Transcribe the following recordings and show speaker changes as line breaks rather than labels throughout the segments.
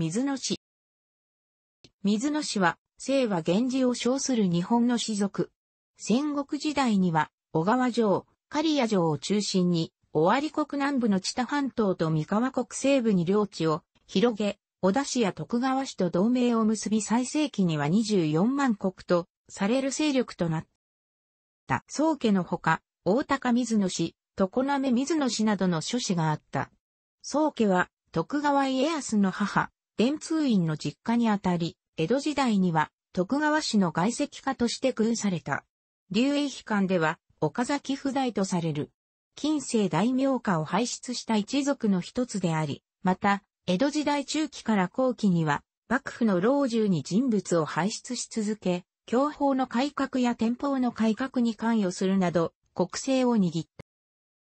水野氏。水野氏は、清和源氏を称する日本の士族。戦国時代には、小川城、刈谷城を中心に、尾張国南部の知多半島と三河国西部に領地を広げ、小田市や徳川市と同盟を結び最盛期には24万国とされる勢力となった。宗家のほか、大高水野氏、常滑水野氏などの諸氏があった。宗家は徳川家康の母、伝通院の実家にあたり、江戸時代には徳川氏の外籍家として君された。流英碑館では岡崎不代とされる。近世大名家を輩出した一族の一つであり、また、江戸時代中期から後期には、幕府の老中に人物を輩出し続け、教法の改革や天保の改革に関与するなど、国政を握っ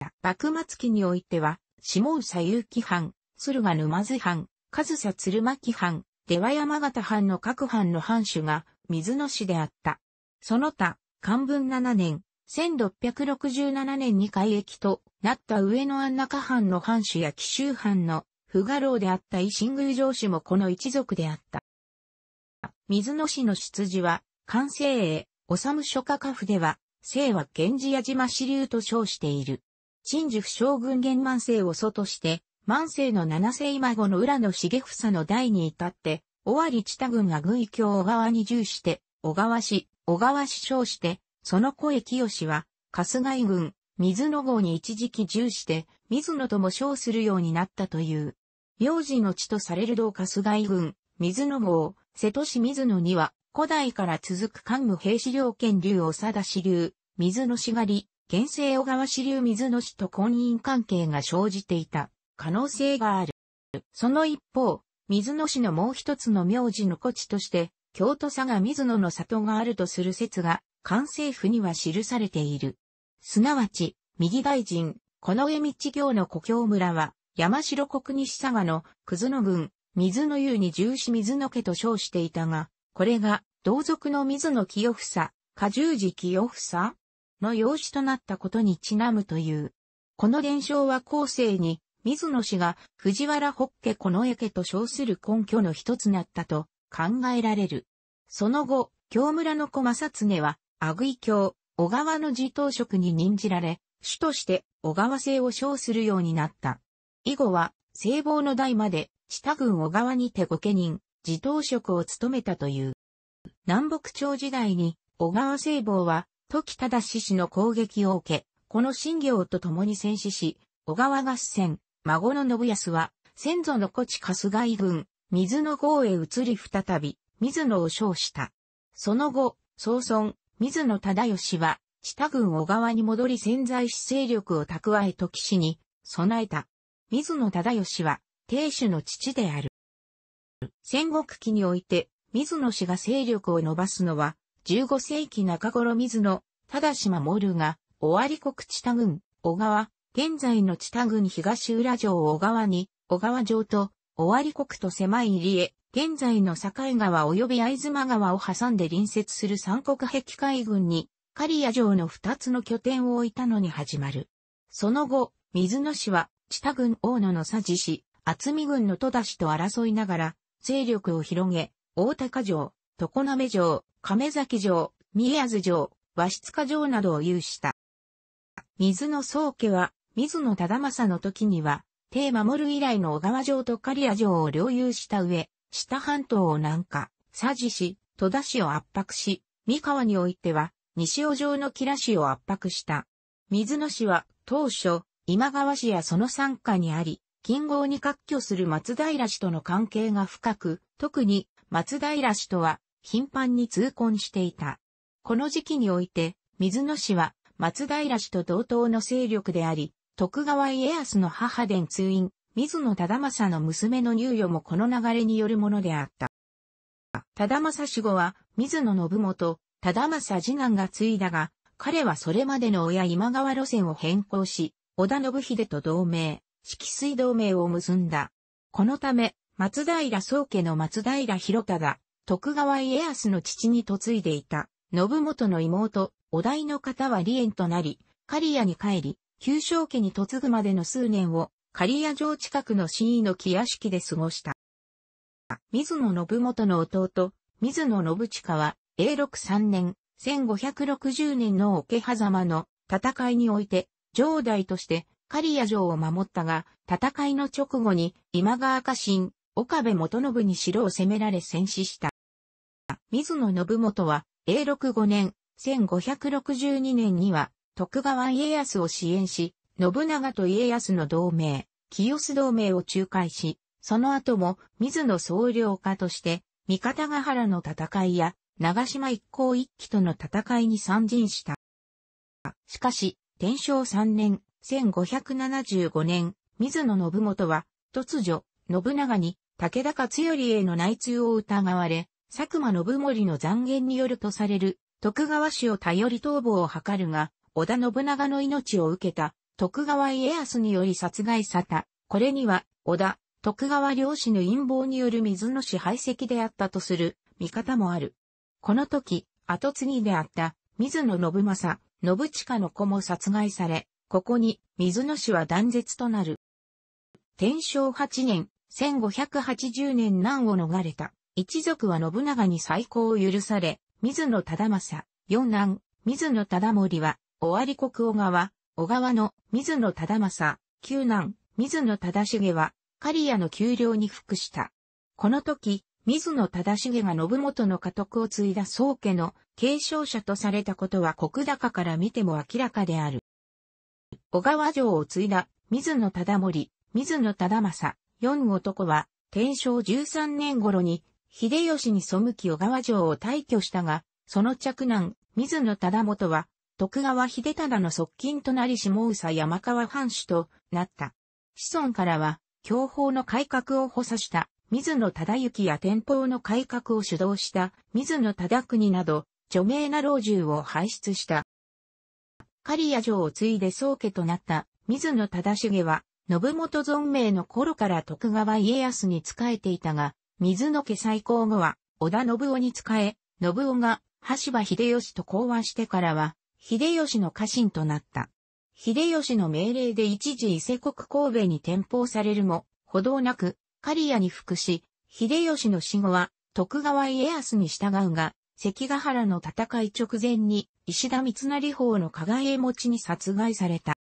た。幕末期においては、下総結城藩、駿河沼津藩、上総鶴巻藩、出羽山形藩の各藩の藩主が水野市であった。その他、漢文7年、1667年に改役となった上野安中藩の藩主や紀州藩の不賀老であった維新宮城主もこの一族であった。水野氏の出自は、関西英、治書家家府では、姓は源氏矢島支流と称している。陳寿将軍玄満姓を祖として、万世の七世今後の浦野重房の代に至って、尾張知多軍が軍意郷小川に従して、小川市、小川市称して、その声清は、春日井軍、水野号に一時期従して、水野とも称するようになったという。幼児の地とされる道春日井軍、水野号、瀬戸市水野には、古代から続く関武兵士領権流長田氏流、水野氏狩り、現世小川氏流水野市と婚姻関係が生じていた。可能性がある。その一方、水野市のもう一つの名字の古地として、京都佐賀水野の里があるとする説が、関政府には記されている。すなわち、右大臣、この江道行の故郷村は、山城国西佐賀の葛野郡、水野湯に重視水野家と称していたが、これが、同族の水野清房、下十字清房の養子となったことにちなむという。この伝承は後世に、水野氏が藤原北家この家と称する根拠の一つなったと考えられる。その後、京村の小正常は、阿久井京、小川の自頭職に任じられ、主として小川姓を称するようになった。以後は、聖望の代まで、下郡小川にて御家人、自頭職を務めたという。南北朝時代に、小川聖望は、時忠氏の攻撃を受け、この新行と共に戦死し、小川合戦、孫の信康は、先祖の古地春日井郡、水野郷へ移り再び、水野を称した。その後、総孫、水野忠義は、知田郡小川に戻り潜在し勢力を蓄え時氏に、備えた。水野忠義は、亭主の父である。戦国期において、水野氏が勢力を伸ばすのは、15世紀中頃水野、忠島守が、尾張国知田郡、小川、現在の知田郡東浦城小川に、小川城と、尾張国と狭い入り江、現在の境川及び藍妻川を挟んで隣接する三国壁海軍に、刈谷城の二つの拠点を置いたのに始まる。その後、水野氏は、知田郡大野の佐治氏、厚見郡の戸田氏と争いながら、勢力を広げ、大高城、常滑城、亀崎城、宮津城、和室家城などを有した。水野宗家は、水野忠政の時には、帝守以来の小川城と刈谷城を領有した上、下半島を南下、佐治市、戸田市を圧迫し、三河においては、西尾城の木良市を圧迫した。水野市は、当初、今川市やその参加にあり、近郷に割拠する松平氏との関係が深く、特に松平氏とは頻繁に通婚していた。この時期において、水野氏は松平氏と同等の勢力であり、徳川家康の母伝通院、水野忠政の娘の入与もこの流れによるものであった。忠政死後は、水野信元、忠政次男が継いだが、彼はそれまでの親今川路線を変更し、織田信秀と同盟、四季水同盟を結んだ。このため、松平宗家の松平広忠、徳川家康の父に嫁いでいた、信元の妹、お代の方は離縁となり、刈谷に帰り、旧正期に嫁ぐまでの数年を、刈谷城近くの新井の木屋敷で過ごした。水野信元の弟、水野信近は、永禄3年、1560年の桶狭間の戦いにおいて、城代として刈谷城を守ったが、戦いの直後に今川家臣、岡部元信に城を攻められ戦死した。水野信元は、永禄5年、1562年には、徳川家康を支援し、信長と家康の同盟、清須同盟を仲介し、その後も水野総領家として、三方ヶ原の戦いや、長島一向一揆との戦いに参陣した。しかし、天正3年、1575年、水野信元は、突如、信長に、武田勝頼への内通を疑われ、佐久間信盛の残言によるとされる、徳川氏を頼り逃亡を図るが、織田信長の命を受けた徳川家康により殺害された。これには、織田、徳川領氏の陰謀による水の支配斥であったとする見方もある。この時、後継ぎであった水野信正、信近の子も殺害され、ここに水野氏は断絶となる。天正8年、1580年難を逃れた。一族は信長に再興を許され、水野忠政、四男、水野忠盛は、尾張国小川、小川の水野忠政、旧南、水野忠重は、刈谷の丘陵に服した。この時、水野忠重が信元の家督を継いだ宗家の継承者とされたことは国高から見ても明らかである。小川城を継いだ水野忠盛、水野忠政、四男は、天正13年頃に、秀吉に背き小川城を退去したが、その着男、水野忠元は、徳川秀忠の側近となり下総山川藩主となった。子孫からは、教法の改革を補佐した水野忠之や天保の改革を主導した水野忠国など、著名な老中を輩出した。狩野城を継いで宗家となった水野忠重は、信元存命の頃から徳川家康に仕えていたが、水野家再興後は、織田信夫に仕え、信夫が、橋場秀吉と講和してからは、秀吉の家臣となった。秀吉の命令で一時伊勢国神戸に転封されるも、歩道なく、刈谷に服し、秀吉の死後は、徳川家康に従うが、関ヶ原の戦い直前に、石田三成法の加賀持ちに殺害された。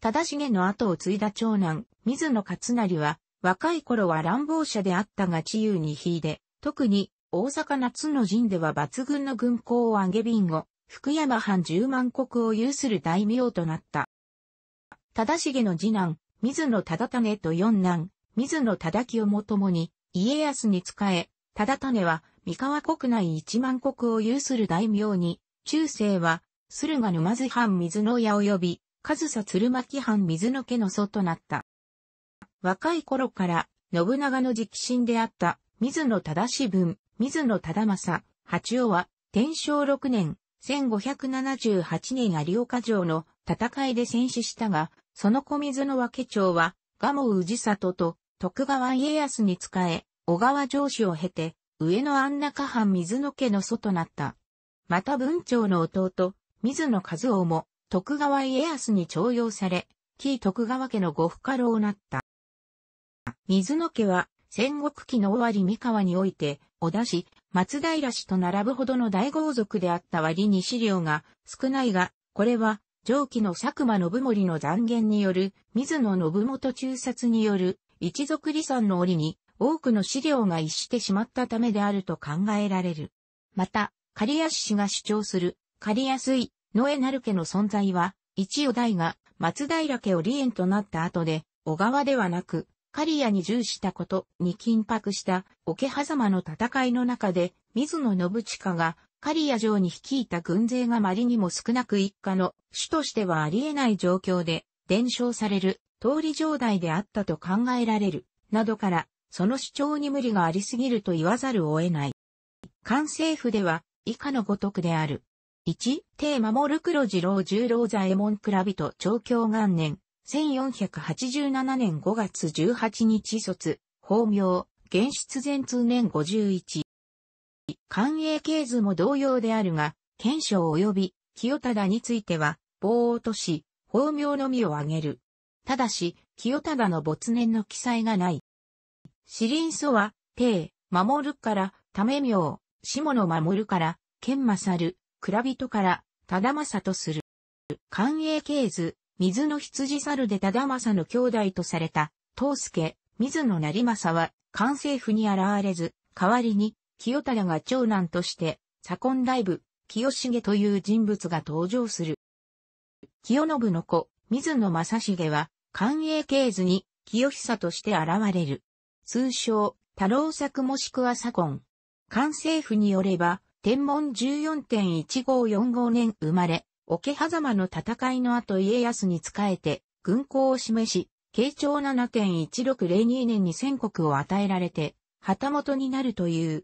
忠重の後を継いだ長男、水野勝成は、若い頃は乱暴者であったが治癒に引いで、特に大阪夏の陣では抜群の軍港を上げビンゴ、福山藩十万国を有する大名となった。忠重の次男、水野忠種と四男、水野忠清も共に、家康に仕え、忠種は、三河国内一万国を有する大名に、中世は、駿河沼津藩水野屋及び、上総鶴巻藩水野家の祖となった。若い頃から、信長の直親であった、水野忠志文、水野忠政、八尾は、天正六年、1578年有岡城の戦いで戦死したが、その小水の和家長は、蒲生氏里と徳川家康に仕え、小川城主を経て、上野安中藩水野家の祖となった。また文長の弟、水野和夫も、徳川家康に徴用され、紀徳川家のご不可労なった。水野家は、戦国期のわり三河において、小田氏、松平氏と並ぶほどの大豪族であった割に資料が少ないが、これは上記の佐久間信盛の断言による水野信元中殺による一族離散の折に多くの資料が逸してしまったためであると考えられる。また、刈安氏が主張する刈安い野江成家の存在は、一代大が松平家を離縁となった後で、小川ではなく、刈谷に従事したことに緊迫した桶狭間の戦いの中で、水野信近が刈谷城に率いた軍勢がまりにも少なく一家の主としてはありえない状況で伝承される通り状態であったと考えられる、などから、その主張に無理がありすぎると言わざるを得ない。関政府では以下のごとくである。1、テーマもルクロ次郎十郎左衛門倉人調教元年、1487年5月18日卒、法名、現出前通年51。官営系図も同様であるが、賢章及び清忠については、棒を落とし、法名のみを挙げる。ただし、清忠の没年の記載がない。四輪祖は、帝、守るから、ため名、下野守るから、剣勝る、蔵人から、忠正とする。官営系図、水の羊猿で忠政の兄弟とされた、東助、水野成政は、関政府に現れず、代わりに、清忠が長男として、左近大部、清重という人物が登場する。清信の子、水野正重は、官営系図に、清久として現れる。通称、太郎作もしくは左近。関政府によれば、天文14.1545年生まれ、桶狭間の戦いの後家康に仕えて、軍港を示し、慶長7 1602年に戦国を与えられて、旗本になるという。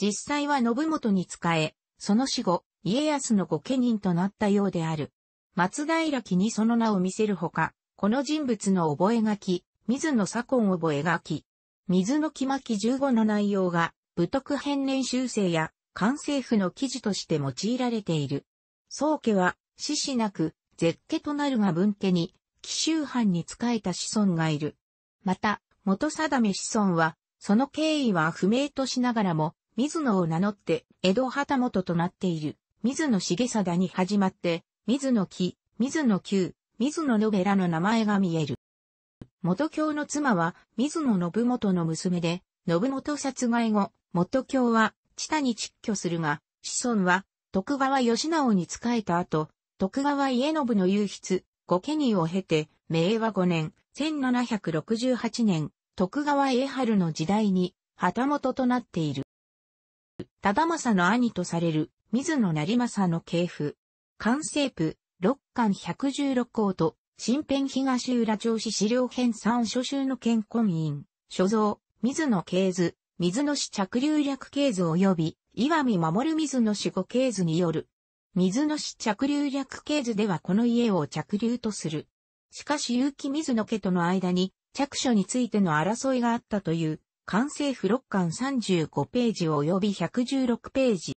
実際は信元に仕え、その死後、家康の御家人となったようである。松平家にその名を見せるほか、この人物の覚書、水野左近覚書、水の木巻15の内容が、武徳編年修正や、関政府の記事として用いられている。宗家は、死死なく、絶家となるが分家に、紀州藩に仕えた子孫がいる。また、元定め子孫は、その経緯は不明としながらも、水野を名乗って、江戸旗本となっている、水野重貞に始まって、水野木、水野久、水野信べらの名前が見える。元京の妻は、水野信元の娘で、信元殺害後、元京は、知多に蟄居するが、子孫は、徳川義直に仕えた後、徳川家信の優筆、御家人を経て、明和5年、1768年、徳川家春の時代に、旗本となっている。忠政の兄とされる、水野成政の系譜。関西譜、六巻百十六項と、新編東浦町市資料編三書集の健婚院、所蔵、水野系図、水野市着流略系図及び、岩見守水野市五系図による、水野市着流略系図ではこの家を着流とする。しかし結城水野家との間に着所についての争いがあったという、完成付録巻35ページ及び116ページ。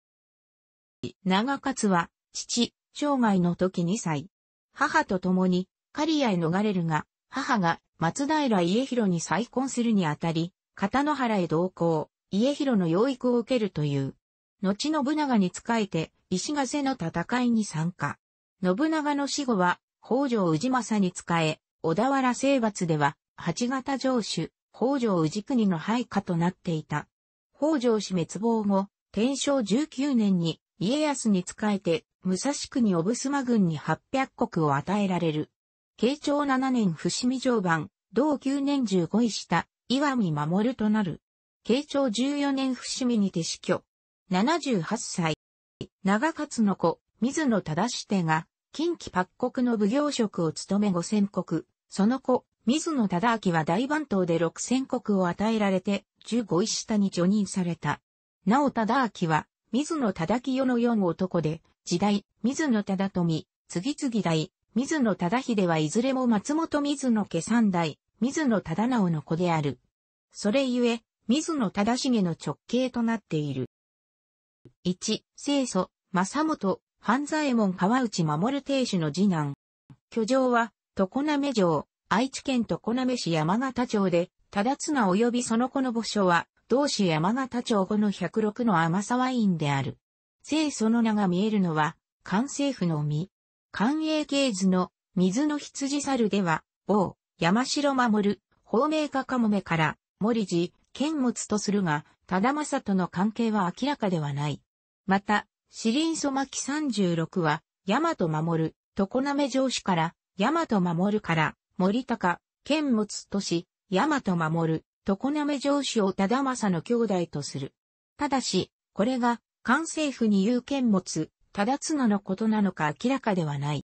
長勝は、父、生涯の時2歳。母と共に、刈谷へ逃れるが、母が松平家広に再婚するにあたり、片野原へ同行、家広の養育を受けるという。後信長に仕えて、石ヶ瀬の戦いに参加。信長の死後は、北条氏政に仕え、小田原征伐では、八方城主、北条氏国の配下となっていた。北条氏滅亡後、天正十九年に家康に仕えて、武蔵国小ブス軍に八百国を与えられる。慶長七年伏見城番、同九年十五位した、岩見守となる。慶長十四年伏見にて死去。十八歳、長勝の子、水野忠しが、近畿八国の奉行職を務め五千国、その子、水野忠明は大番頭で六千国を与えられて、十五位下に除任された。なお忠明は、水野忠清の四男で、時代、水野忠富、次々代、水野忠秀はいずれも松本水野家三代、水野忠直の子である。それゆえ、水野忠重の直系となっている。1、清祖、正本、半左衛門川内守亭主の次男。居城は、常滑城、愛知県常滑市山形町で、忠綱及びその子の墓所は、同市山形町後の106の天沢院である。清祖の名が見えるのは、関政府の実。関英系図の水の羊猿では、王、山城守、法明家かもめから、森寺、剣持とするが、忠政との関係は明らかではない。また、四輪マキ36は、大和守、常滑城主から、大和守から、森高、剣持都市、大和守、常滑城主を忠政の兄弟とする。ただし、これが、関政府に有権持、忠綱のことなのか明らかではない。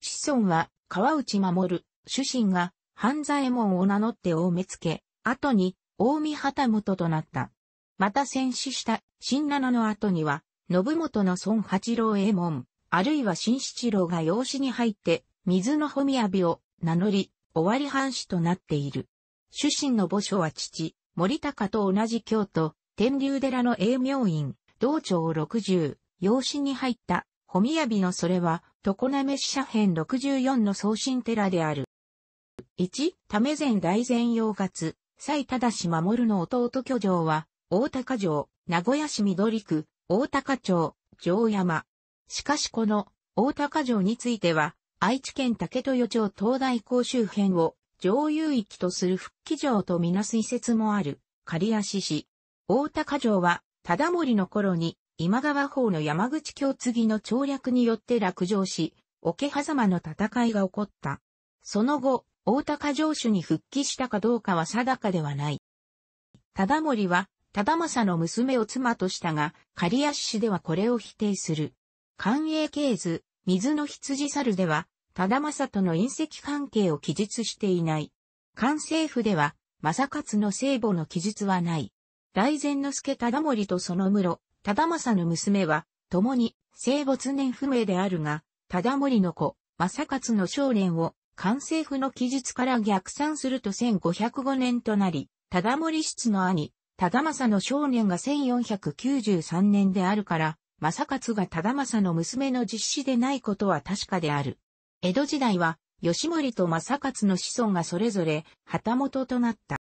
子孫は、川内守、主神が、半左衛門を名乗って大目付け、後に、大見旗本となった。また戦死した新七の後には、信元の孫八郎衛門、あるいは新七郎が養子に入って、水の褒浴びを名乗り、終わり藩士となっている。主神の墓所は父、森高と同じ京都、天竜寺の栄明院、道長六十、養子に入った、褒美浴びのそれは、常滑市斜六十四の送信寺である。1、為前大前洋月、斎忠守の弟居城は、大高城、名古屋市緑区、大高町、城山。しかしこの大高城については、愛知県竹豊町東大港周辺を上遊域とする復帰城とみなす遺説もある、仮足市。大高城は、忠盛の頃に今川方の山口京継の調略によって落城し、桶狭間の戦いが起こった。その後、大高城主に復帰したかどうかは定かではない。忠盛は、忠政の娘を妻としたが、刈谷氏ではこれを否定する。官営系図、水の羊猿では、忠政との隕石関係を記述していない。関政府では、正勝の聖母の記述はない。大善之助忠盛とその室、忠政の娘は、共に、母没年不明であるが、忠盛の子、正勝の少年を、関政府の記述から逆算すると1505年となり、忠盛室の兄、忠政の少年が1493年であるから、正勝が忠政の娘の実子でないことは確かである。江戸時代は、吉森と正勝の子孫がそれぞれ、旗本となった。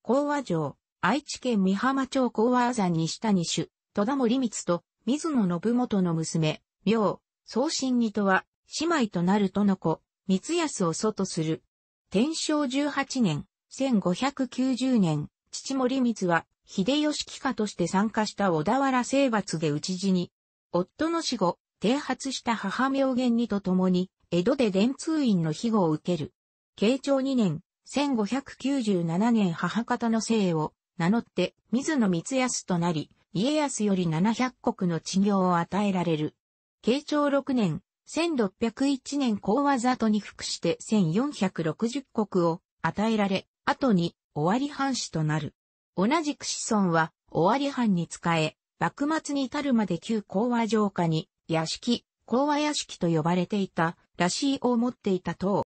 講和城、愛知県美浜町講和山に下に主、戸田森光と、水野信元の娘、明、宗信二とは、姉妹となるとの子、光安を祖とする。天正18年、1590年、父森光は、秀吉帰化として参加した小田原征伐で討ち死に、夫の死後、剃発した母明言にと共に、江戸で伝通院の庇護を受ける。慶長2年、1597年母方の姓を名乗って、水野光康となり、家康より700国の治療を与えられる。慶長6年、1601年講和里に服して1460国を与えられ、後に尾張藩主となる。同じく子孫は、尾張藩に仕え、幕末に至るまで旧講和城下に、屋敷、講和屋敷と呼ばれていた、らしいを持っていた等。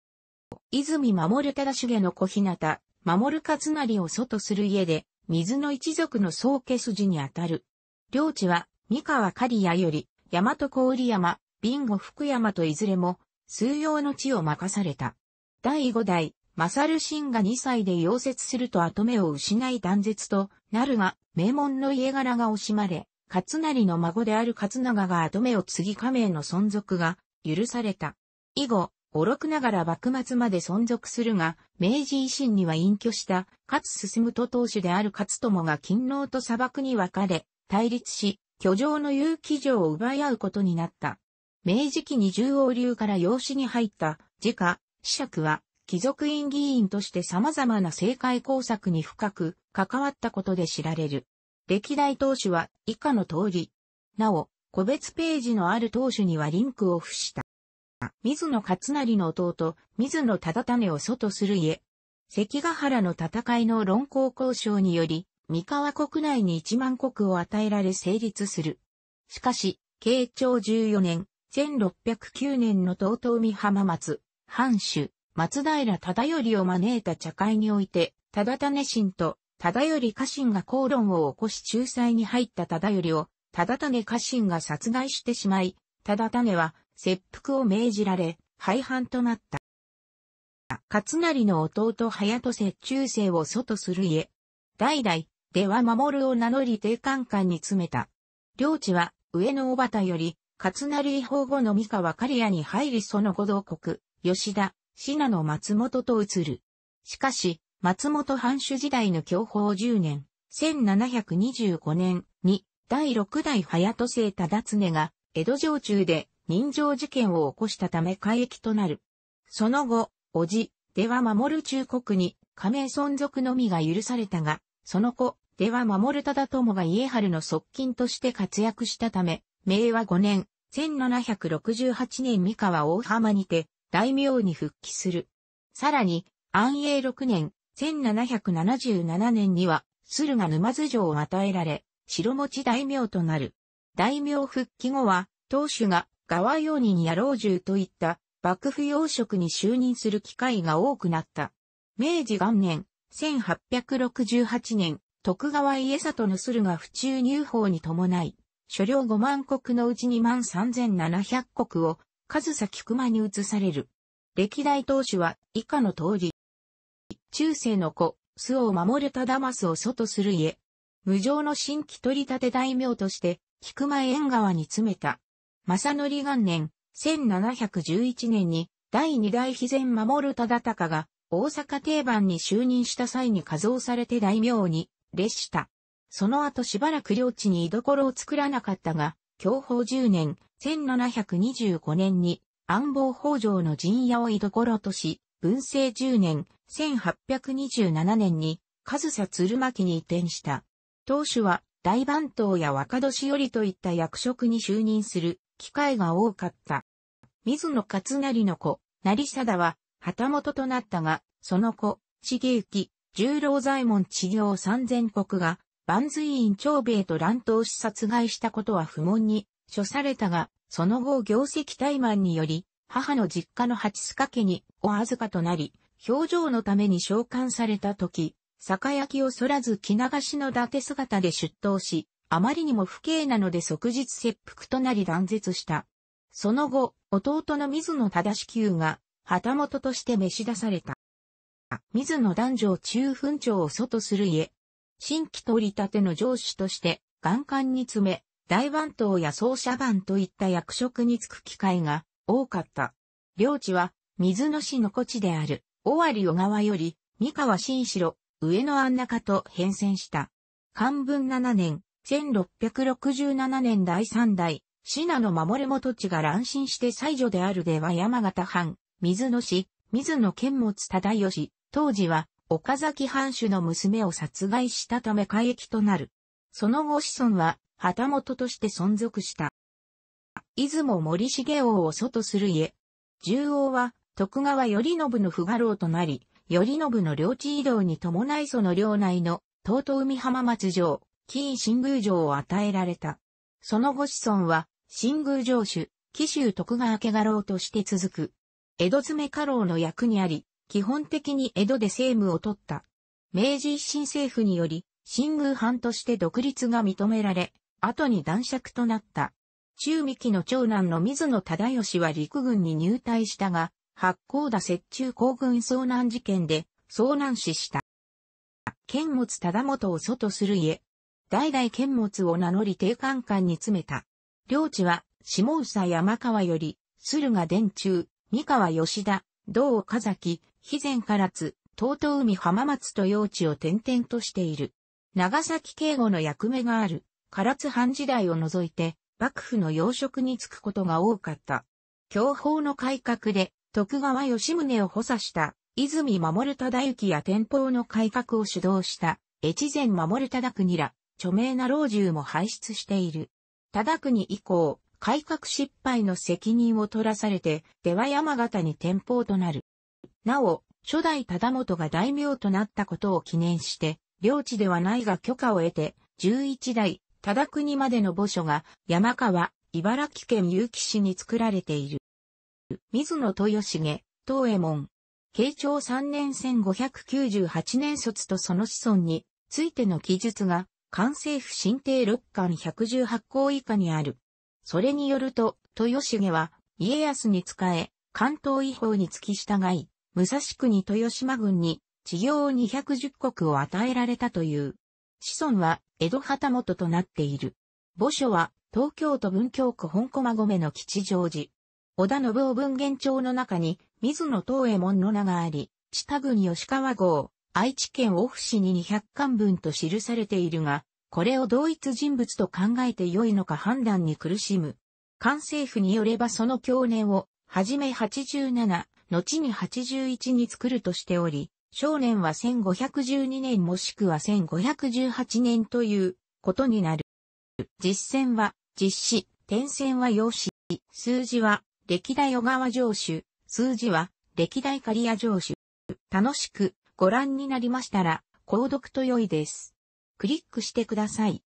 泉守忠重の小日向、守勝成を祖とする家で、水の一族の宗家筋にあたる。領地は、三河刈谷より、大和郡山、ビンゴ福山といずれも、数用の地を任された。第五代、マサルシンが2歳で溶接すると後目を失い断絶となるが、名門の家柄が惜しまれ、勝成の孫である勝長が後目を継ぎ加盟の存続が許された。以後、愚くながら幕末まで存続するが、明治維新には隠居した、勝進と当主である勝友が勤労と砂漠に分かれ、対立し、居城の有機城を奪い合うことになった。明治期に十王流から養子に入った、自家、子爵は、貴族院議員として様々な政界工作に深く関わったことで知られる。歴代党首は以下の通り。なお、個別ページのある党首にはリンクを付した。水野勝成の弟、水野忠種を祖とする家。関ヶ原の戦いの論考交渉により、三河国内に1万国を与えられ成立する。しかし、慶長14年、1609年の東東美浜松、藩主、松平忠頼を招いた茶会において、忠種神と忠頼家臣が口論を起こし仲裁に入った忠頼を、忠種家臣が殺害してしまい、忠種は切腹を命じられ、廃藩となった。勝成の弟早戸折中生を祖とする家。代々、では守るを名乗り定官官に詰めた。領地は、上野小畑より、勝成違法後の三河刈谷に入りその後同国、吉田、信濃松本と移る。しかし、松本藩主時代の享保10年、1725年に第6代早戸生忠常が江戸城中で人情事件を起こしたため改役となる。その後、叔父、では守る忠国に加盟存続のみが許されたが、その子、では守る忠友が家春の側近として活躍したため、明和5年、1768年三河大浜にて、大名に復帰する。さらに、安永6年、1777年には、駿河沼津城を与えられ、白持大名となる。大名復帰後は、当主が、側用人や老中といった、幕府要職に就任する機会が多くなった。明治元年、1868年、徳川家里の駿河府中入法に伴い、所領5万国のうち2万3700国を上総菊間に移される。歴代当主は以下の通り。中世の子、巣を守る忠政を祖とする家。無常の新規取り立て大名として、菊間縁側に詰めた。正則元年、1711年に、第二代肥前守る忠隆が、大阪定番に就任した際に加増されて大名に、列した。その後しばらく領地に居所を作らなかったが、享保10年、1725年に安房北条の陣屋を居所とし、文政10年、1827年に、上佐鶴巻に移転した。当主は、大番頭や若年寄りといった役職に就任する機会が多かった。水野勝成の子、成貞は、旗本となったが、その子、茂行、十郎左衛門治行三千国が、万随院長兵衛と乱闘し殺害したことは不問に処されたが、その後業績怠慢により、母の実家の八須賀家にお預かとなり、表情のために召喚された時、酒焼きをそらず着流しの伊達姿で出頭し、あまりにも不敬なので即日切腹となり断絶した。その後、弟の水野忠子宮が、旗本として召し出された。水野男女を中墳長を祖とする家、新規取り立ての上司として、眼管に詰め、大番頭や奏者番といった役職に就く機会が多かった。領地は、水野市の古地である、尾張小川より、三河新城、上野安中と変遷した。漢文7年、1667年第3代、信濃守れ元地が乱心して最女であるでは山形藩、水野市、水野県持忠義、当時は岡崎藩主の娘を殺害したため改易となる。その後子孫は、旗本として存続した。出雲森重王を祖とする家。重王は、徳川頼信の不画郎となり、頼信の領地移動に伴いその領内の、東都海浜松城、紀伊新宮城を与えられた。その後子孫は、新宮城主、紀州徳川家画郎として続く。江戸詰家老の役にあり、基本的に江戸で政務を取った。明治維新政府により、新宮藩として独立が認められ、後に男爵となった。中三木の長男の水野忠義は陸軍に入隊したが、八甲田雪中行軍遭難事件で遭難死した。剣持忠元を祖とする家。代々剣持を名乗り定官官に詰めた。領地は、下佐山川より、駿河殿中、三河吉田、道岡崎、肥前唐津、東東海浜松と用地を転々としている。長崎警護の役目がある、唐津藩時代を除いて、幕府の要職に就くことが多かった。享保の改革で、徳川吉宗を補佐した、泉守忠行や天保の改革を主導した、越前守忠国ら、著名な老中も輩出している。忠国以降、改革失敗の責任を取らされて、出羽山形に天保となる。なお、初代忠元が大名となったことを記念して、領地ではないが許可を得て、11代、忠国までの墓所が山川、茨城県結城市に作られている。水野豊重、東右衛門。慶長3年1598年卒とその子孫についての記述が、関政府新帝六巻118項以下にある。それによると、豊重は、家康に仕え、関東違法に付き従い、武蔵国豊島軍に、治療210国を与えられたという。子孫は、江戸旗本となっている。墓所は、東京都文京区本駒込の吉祥寺。織田信夫文元帳の中に、水野東右衛門の名があり、知多郡吉川郷、愛知県大府市に200巻分と記されているが、これを同一人物と考えて良いのか判断に苦しむ。関政府によればその去年を、はじめ87、後に81に作るとしており、少年は1512年もしくは1518年ということになる。実践は実施、点線は用紙、数字は歴代小川上主、数字は歴代刈谷上主。楽しくご覧になりましたら、購読と良いです。クリックしてください。